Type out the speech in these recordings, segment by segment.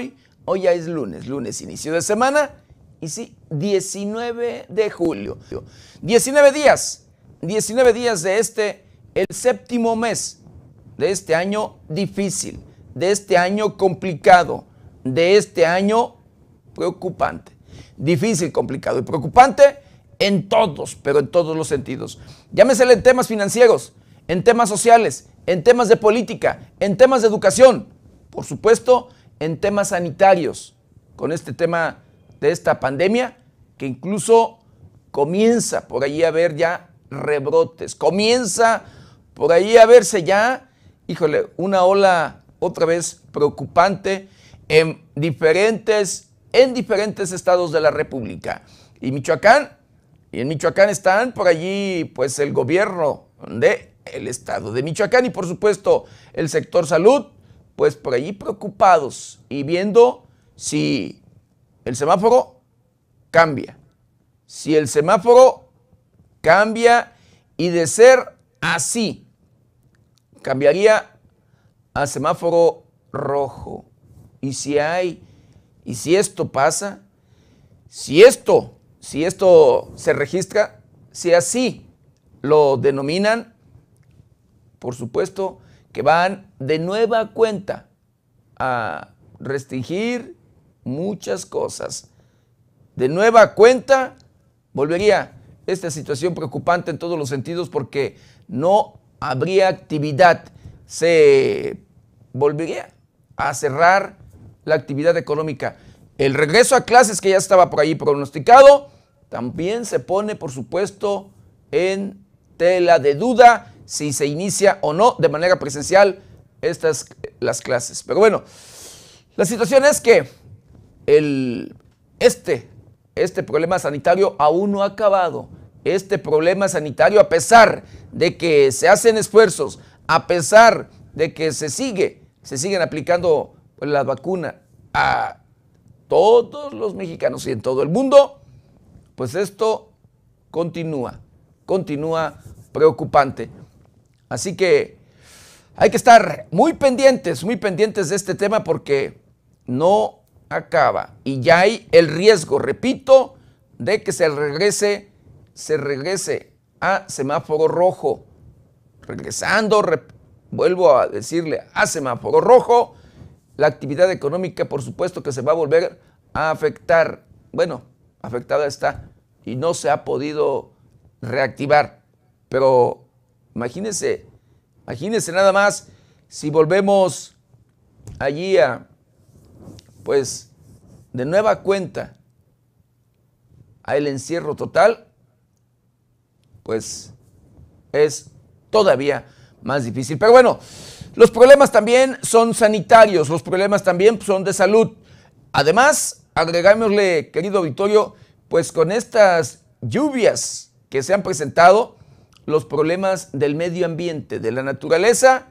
Hoy, hoy ya es lunes, lunes inicio de semana, y sí, 19 de julio. 19 días, 19 días de este, el séptimo mes de este año difícil, de este año complicado, de este año preocupante. Difícil, complicado y preocupante en todos, pero en todos los sentidos. Llámesele en temas financieros, en temas sociales, en temas de política, en temas de educación. Por supuesto, en temas sanitarios con este tema de esta pandemia, que incluso comienza por ahí a ver ya rebrotes, comienza por ahí a verse ya, híjole, una ola otra vez preocupante en diferentes, en diferentes estados de la República. Y Michoacán, y en Michoacán están por allí pues el gobierno de el estado de Michoacán y por supuesto el sector salud pues por allí preocupados y viendo si el semáforo cambia. Si el semáforo cambia y de ser así, cambiaría a semáforo rojo. Y si hay, y si esto pasa, si esto, si esto se registra, si así lo denominan, por supuesto, que van de nueva cuenta a restringir muchas cosas. De nueva cuenta, volvería esta situación preocupante en todos los sentidos porque no habría actividad. Se volvería a cerrar la actividad económica. El regreso a clases que ya estaba por ahí pronosticado también se pone, por supuesto, en tela de duda si se inicia o no de manera presencial estas las clases. Pero bueno, la situación es que el, este, este problema sanitario aún no ha acabado. Este problema sanitario, a pesar de que se hacen esfuerzos, a pesar de que se sigue, se siguen aplicando la vacuna a todos los mexicanos y en todo el mundo, pues esto continúa, continúa preocupante. Así que hay que estar muy pendientes, muy pendientes de este tema porque no acaba y ya hay el riesgo, repito, de que se regrese, se regrese a semáforo rojo. Regresando, vuelvo a decirle, a semáforo rojo, la actividad económica por supuesto que se va a volver a afectar. Bueno, afectada está y no se ha podido reactivar, pero Imagínense, imagínense nada más si volvemos allí a, pues, de nueva cuenta al el encierro total, pues es todavía más difícil. Pero bueno, los problemas también son sanitarios, los problemas también son de salud. Además, agregámosle, querido Vittorio, pues con estas lluvias que se han presentado, los problemas del medio ambiente, de la naturaleza,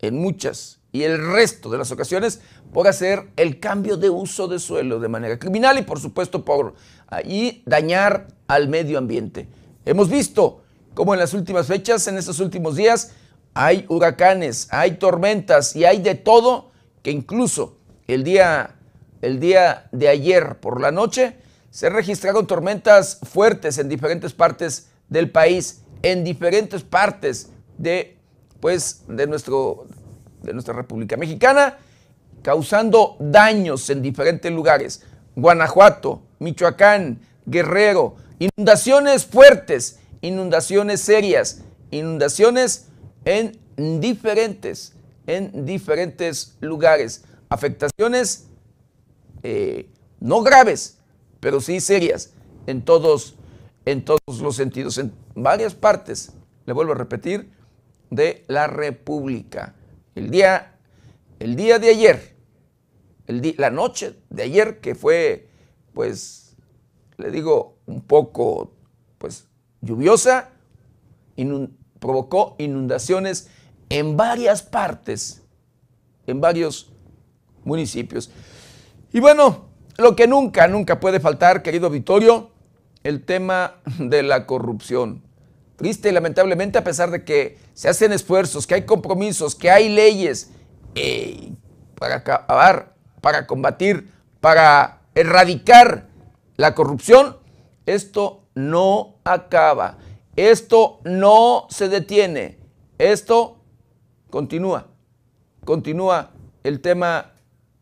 en muchas y el resto de las ocasiones por hacer el cambio de uso de suelo de manera criminal y por supuesto por ahí dañar al medio ambiente. Hemos visto cómo en las últimas fechas, en estos últimos días, hay huracanes, hay tormentas y hay de todo que incluso el día, el día de ayer por la noche se registraron tormentas fuertes en diferentes partes del país en diferentes partes de, pues, de, nuestro, de nuestra República Mexicana, causando daños en diferentes lugares. Guanajuato, Michoacán, Guerrero, inundaciones fuertes, inundaciones serias, inundaciones en diferentes, en diferentes lugares, afectaciones eh, no graves, pero sí serias en todos en todos los sentidos, en varias partes, le vuelvo a repetir, de la República. El día, el día de ayer, el la noche de ayer que fue, pues, le digo, un poco, pues, lluviosa, provocó inundaciones en varias partes, en varios municipios. Y bueno, lo que nunca, nunca puede faltar, querido Vitorio el tema de la corrupción. Triste y lamentablemente, a pesar de que se hacen esfuerzos, que hay compromisos, que hay leyes para acabar, para combatir, para erradicar la corrupción, esto no acaba, esto no se detiene, esto continúa, continúa el tema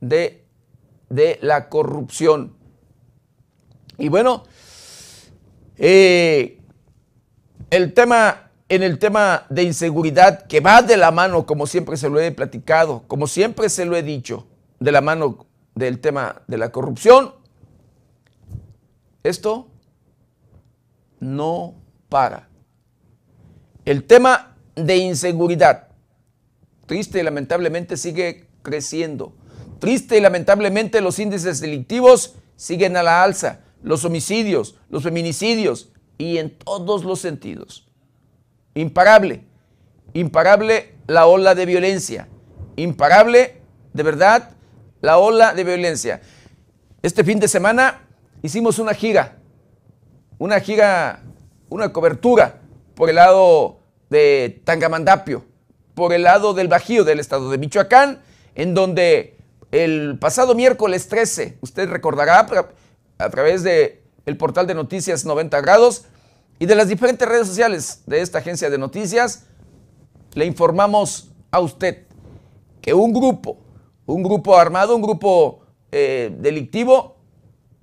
de, de la corrupción. Y bueno, eh, el tema, en el tema de inseguridad que va de la mano, como siempre se lo he platicado, como siempre se lo he dicho, de la mano del tema de la corrupción, esto no para. El tema de inseguridad, triste y lamentablemente, sigue creciendo. Triste y lamentablemente los índices delictivos siguen a la alza los homicidios, los feminicidios y en todos los sentidos. Imparable, imparable la ola de violencia, imparable de verdad la ola de violencia. Este fin de semana hicimos una gira, una gira, una cobertura por el lado de Tangamandapio, por el lado del Bajío del estado de Michoacán, en donde el pasado miércoles 13, usted recordará, a través de el portal de noticias 90 grados y de las diferentes redes sociales de esta agencia de noticias, le informamos a usted que un grupo, un grupo armado, un grupo eh, delictivo,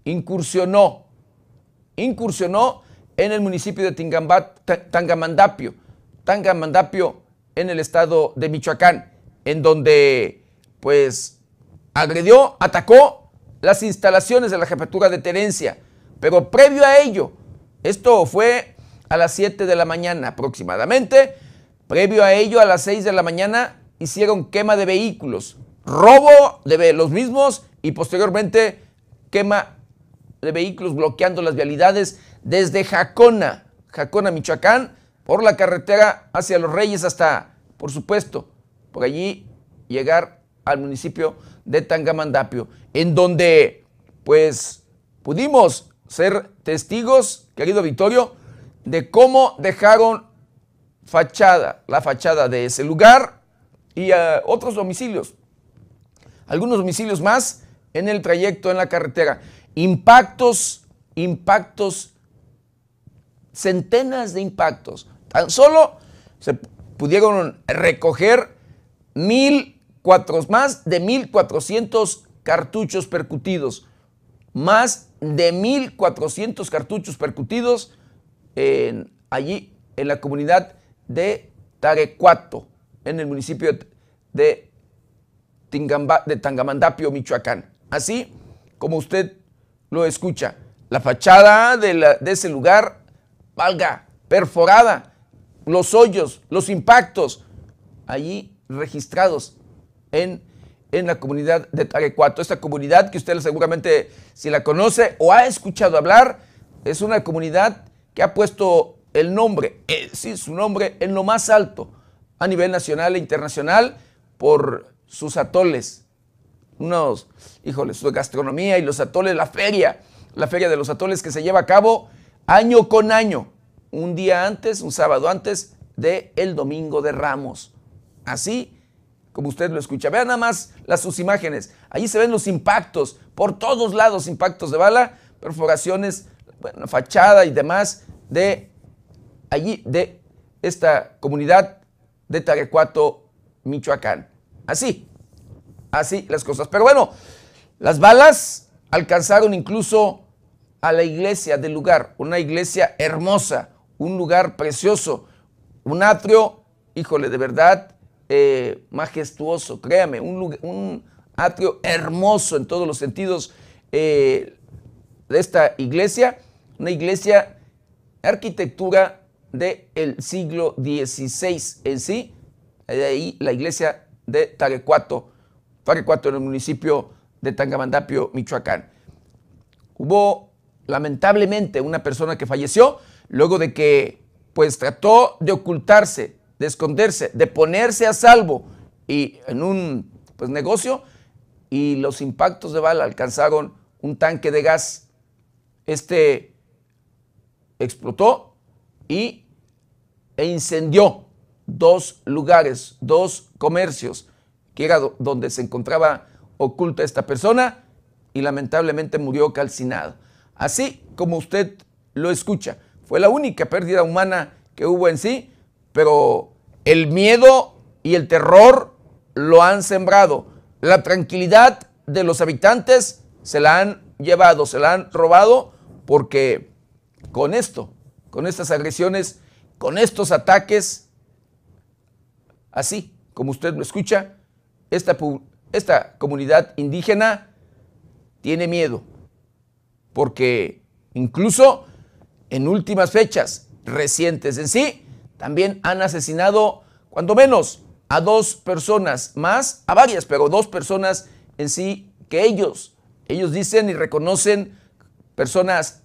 incursionó, incursionó en el municipio de Tingambat, Tangamandapio, Tangamandapio en el estado de Michoacán, en donde pues agredió, atacó las instalaciones de la jefatura de Terencia, pero previo a ello, esto fue a las 7 de la mañana aproximadamente, previo a ello a las 6 de la mañana hicieron quema de vehículos, robo de los mismos y posteriormente quema de vehículos bloqueando las vialidades desde Jacona, Jacona, Michoacán, por la carretera hacia Los Reyes hasta, por supuesto, por allí llegar al municipio de Tangamandapio, en donde pues pudimos ser testigos, querido Victorio, de cómo dejaron fachada, la fachada de ese lugar y otros domicilios, algunos domicilios más en el trayecto en la carretera. Impactos, impactos, centenas de impactos. Tan solo se pudieron recoger mil cuatro, más de 1.400 cartuchos percutidos. Más de 1.400 cartuchos percutidos allí en la comunidad de Tarecuato, en el municipio de, Tingamba, de Tangamandapio, Michoacán. Así como usted lo escucha, la fachada de ese lugar, valga, perforada, los hoyos, los impactos, allí registrados en, en la comunidad de Tarecuato. Esta comunidad que usted seguramente si la conoce o ha escuchado hablar, es una comunidad que ha puesto el nombre, eh, sí, su nombre en lo más alto a nivel nacional e internacional por sus atoles, unos, híjole, su gastronomía y los atoles, la feria, la feria de los atoles que se lleva a cabo año con año, un día antes, un sábado antes de el domingo de Ramos. Así como usted lo escucha. Vean nada más las, sus imágenes. Allí se ven los impactos, por todos lados impactos de bala, perforaciones, bueno, fachada y demás de allí, de esta comunidad de Tarecuato, Michoacán. Así, así las cosas. Pero bueno, las balas alcanzaron incluso a la iglesia del lugar, una iglesia hermosa, un lugar precioso, un atrio, híjole, de verdad, eh, majestuoso, créame, un, atrio hermoso en todos los sentidos eh, de esta iglesia, una iglesia arquitectura del siglo XVI en sí, ahí la iglesia de Tarecuato, Tarecuato en el municipio de Tangamandapio, Michoacán. Hubo lamentablemente una persona que falleció luego de que pues trató de ocultarse de esconderse, de ponerse a salvo y en un pues, negocio y los impactos de bala alcanzaron un tanque de gas. Este explotó y, e incendió dos lugares, dos comercios, que era donde se encontraba oculta esta persona y lamentablemente murió calcinado. Así como usted lo escucha, fue la única pérdida humana que hubo en sí pero el miedo y el terror lo han sembrado. La tranquilidad de los habitantes se la han llevado, se la han robado, porque con esto, con estas agresiones, con estos ataques, así como usted lo escucha, esta, esta comunidad indígena tiene miedo, porque incluso en últimas fechas recientes en sí, también han asesinado, cuando menos, a dos personas más, a varias, pero dos personas en sí que ellos, ellos dicen y reconocen personas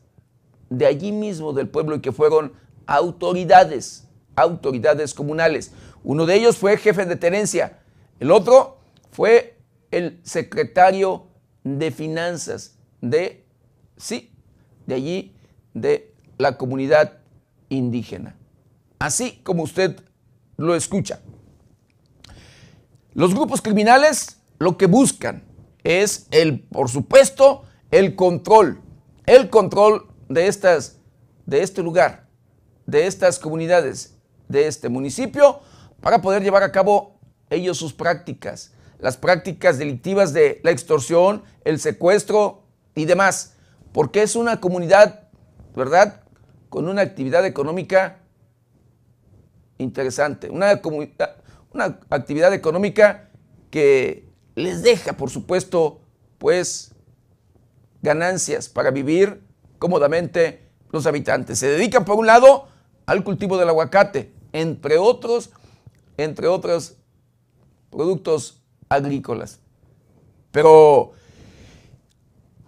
de allí mismo del pueblo y que fueron autoridades, autoridades comunales. Uno de ellos fue jefe de tenencia, el otro fue el secretario de finanzas de, sí, de allí, de la comunidad indígena así como usted lo escucha. Los grupos criminales lo que buscan es el, por supuesto, el control, el control de estas, de este lugar, de estas comunidades, de este municipio, para poder llevar a cabo ellos sus prácticas, las prácticas delictivas de la extorsión, el secuestro y demás, porque es una comunidad, ¿verdad?, con una actividad económica interesante, una, una actividad económica que les deja, por supuesto, pues ganancias para vivir cómodamente los habitantes. Se dedican, por un lado, al cultivo del aguacate, entre otros, entre otros productos agrícolas. Pero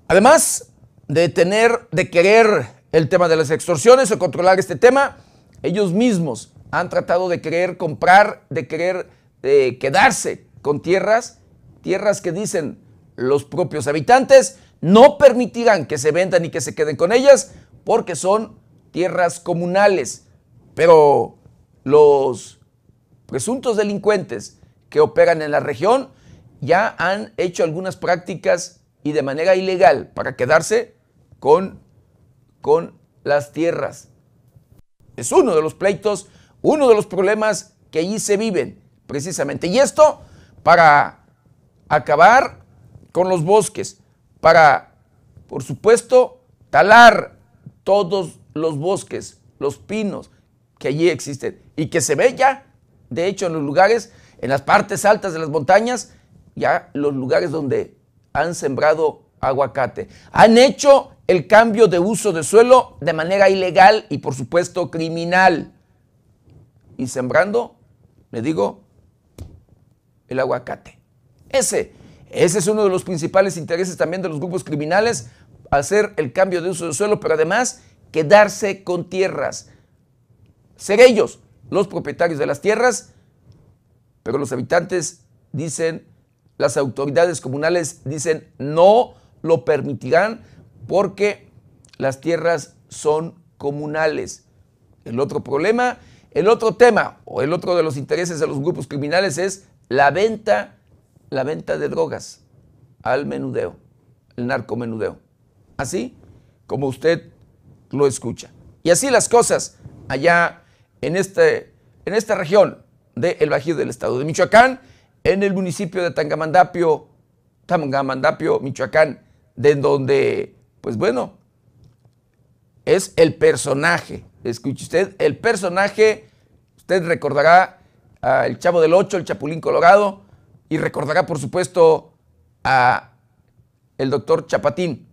además de tener, de querer el tema de las extorsiones o controlar este tema, ellos mismos han tratado de querer comprar, de querer eh, quedarse con tierras, tierras que dicen los propios habitantes no permitirán que se vendan y que se queden con ellas porque son tierras comunales. Pero los presuntos delincuentes que operan en la región ya han hecho algunas prácticas y de manera ilegal para quedarse con, con las tierras. Es uno de los pleitos uno de los problemas que allí se viven, precisamente. Y esto para acabar con los bosques, para, por supuesto, talar todos los bosques, los pinos que allí existen y que se ve ya, de hecho, en los lugares, en las partes altas de las montañas, ya los lugares donde han sembrado aguacate. Han hecho el cambio de uso de suelo de manera ilegal y, por supuesto, criminal y sembrando, me digo, el aguacate. Ese, ese es uno de los principales intereses también de los grupos criminales, hacer el cambio de uso de suelo, pero además quedarse con tierras. Ser ellos los propietarios de las tierras, pero los habitantes dicen, las autoridades comunales dicen, no lo permitirán porque las tierras son comunales. El otro problema el otro tema o el otro de los intereses de los grupos criminales es la venta, la venta de drogas al menudeo, el narcomenudeo. Así como usted lo escucha. Y así las cosas allá en, este, en esta región del el Bajío del Estado de Michoacán, en el municipio de Tangamandapio, Tangamandapio, Michoacán, de donde, pues bueno, es el personaje Escuche usted, el personaje, usted recordará al Chavo del Ocho, el Chapulín Colorado, y recordará, por supuesto, a el doctor Chapatín.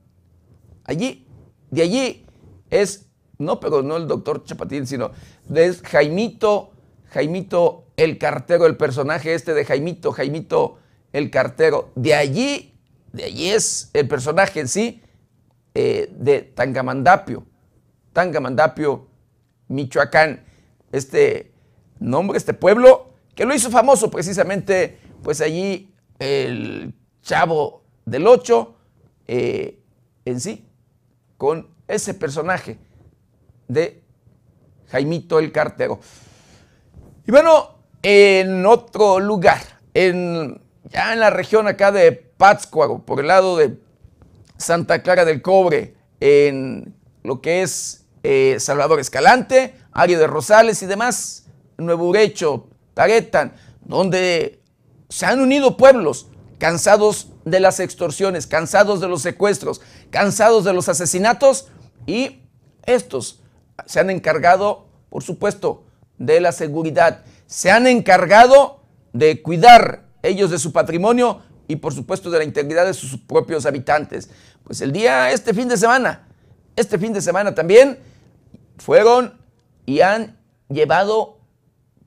Allí, de allí es, no, pero no el doctor Chapatín, sino es Jaimito, Jaimito el cartero, el personaje este de Jaimito, Jaimito el cartero. De allí, de allí es el personaje en sí eh, de Tangamandapio. Tangamandapio Michoacán. Este nombre, este pueblo, que lo hizo famoso precisamente, pues allí el chavo del Ocho, eh, en sí, con ese personaje de Jaimito el Cartero. Y bueno, en otro lugar, en, ya en la región acá de Pátzcuaro, por el lado de Santa Clara del Cobre, en lo que es eh, Salvador Escalante, Ario de Rosales y demás, Nuevo Urecho, Taretan, donde se han unido pueblos cansados de las extorsiones, cansados de los secuestros, cansados de los asesinatos y estos se han encargado, por supuesto, de la seguridad, se han encargado de cuidar ellos de su patrimonio y por supuesto de la integridad de sus propios habitantes. Pues el día, este fin de semana, este fin de semana también fueron y han llevado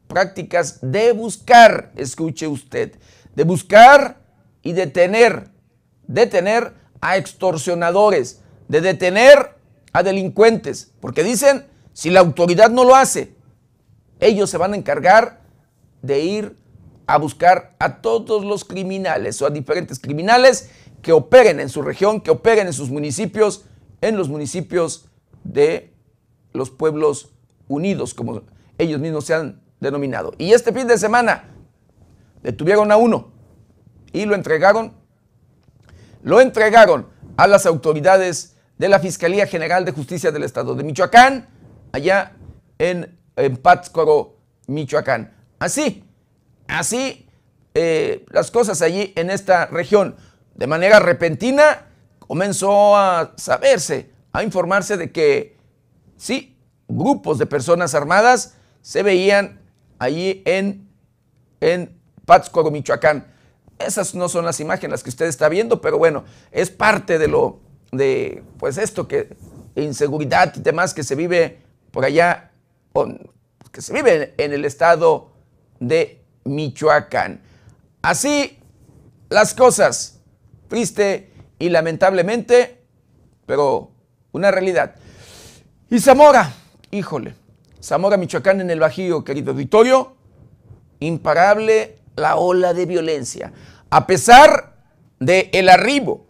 prácticas de buscar, escuche usted, de buscar y detener, detener a extorsionadores, de detener a delincuentes, porque dicen, si la autoridad no lo hace, ellos se van a encargar de ir a buscar a todos los criminales o a diferentes criminales que operen en su región, que operen en sus municipios en los municipios de los pueblos unidos, como ellos mismos se han denominado. Y este fin de semana detuvieron a uno y lo entregaron, lo entregaron a las autoridades de la Fiscalía General de Justicia del Estado de Michoacán, allá en, en Pátzcuaro, Michoacán. Así, así eh, las cosas allí en esta región, de manera repentina comenzó a saberse, a informarse de que sí, grupos de personas armadas se veían allí en, en Pátzcuaro, Michoacán. Esas no son las imágenes que usted está viendo, pero bueno, es parte de lo de pues esto que inseguridad y demás que se vive por allá, que se vive en el estado de Michoacán. Así las cosas, triste y lamentablemente, pero una realidad. Y Zamora, híjole, Zamora, Michoacán en el Bajío, querido auditorio, imparable la ola de violencia. A pesar del el arribo,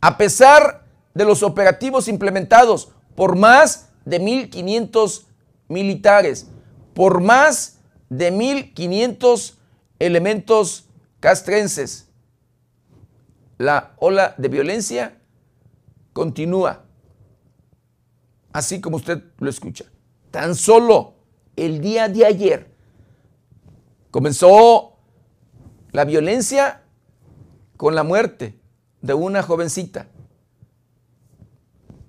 a pesar de los operativos implementados por más de 1.500 militares, por más de 1.500 elementos castrenses, la ola de violencia continúa, así como usted lo escucha. Tan solo el día de ayer comenzó la violencia con la muerte de una jovencita.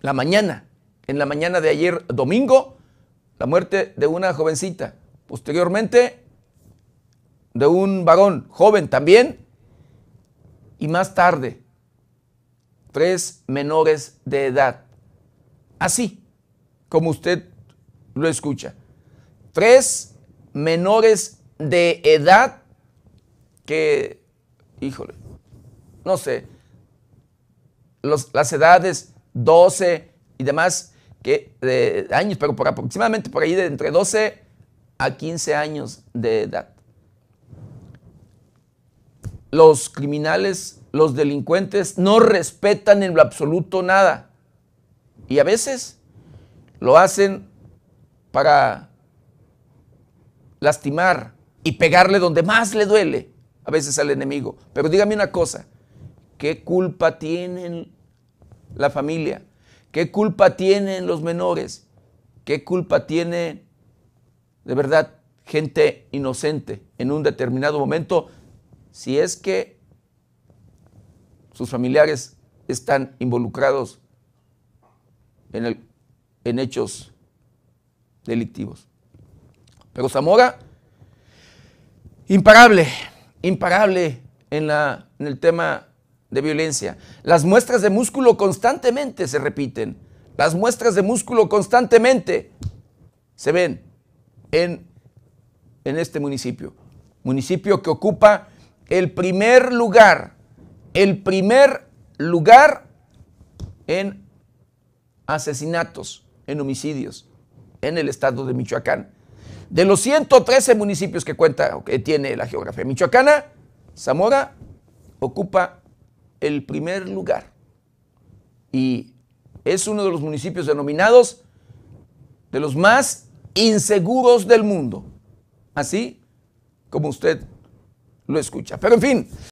La mañana, en la mañana de ayer domingo, la muerte de una jovencita. Posteriormente, de un varón joven también, y más tarde tres menores de edad. Así como usted lo escucha. Tres menores de edad que, híjole, no sé, las edades 12 y demás que, de, años, pero por aproximadamente por ahí de entre 12 a 15 años de edad los criminales, los delincuentes no respetan en lo absoluto nada. Y a veces lo hacen para lastimar y pegarle donde más le duele, a veces al enemigo. Pero dígame una cosa, ¿qué culpa tienen la familia? ¿Qué culpa tienen los menores? ¿Qué culpa tiene de verdad gente inocente en un determinado momento si es que sus familiares están involucrados en, hechos delictivos. Pero Zamora, imparable, imparable en, el tema de violencia. Las muestras de músculo constantemente se repiten. Las muestras de músculo constantemente se ven en, en este municipio. Municipio que ocupa el primer lugar, el primer lugar en asesinatos, en homicidios en el estado de Michoacán. De los 113 municipios que cuenta o que tiene la geografía michoacana, Zamora ocupa el primer lugar y es uno de los municipios denominados de los más inseguros del mundo. Así como usted lo escucha. Pero en fin,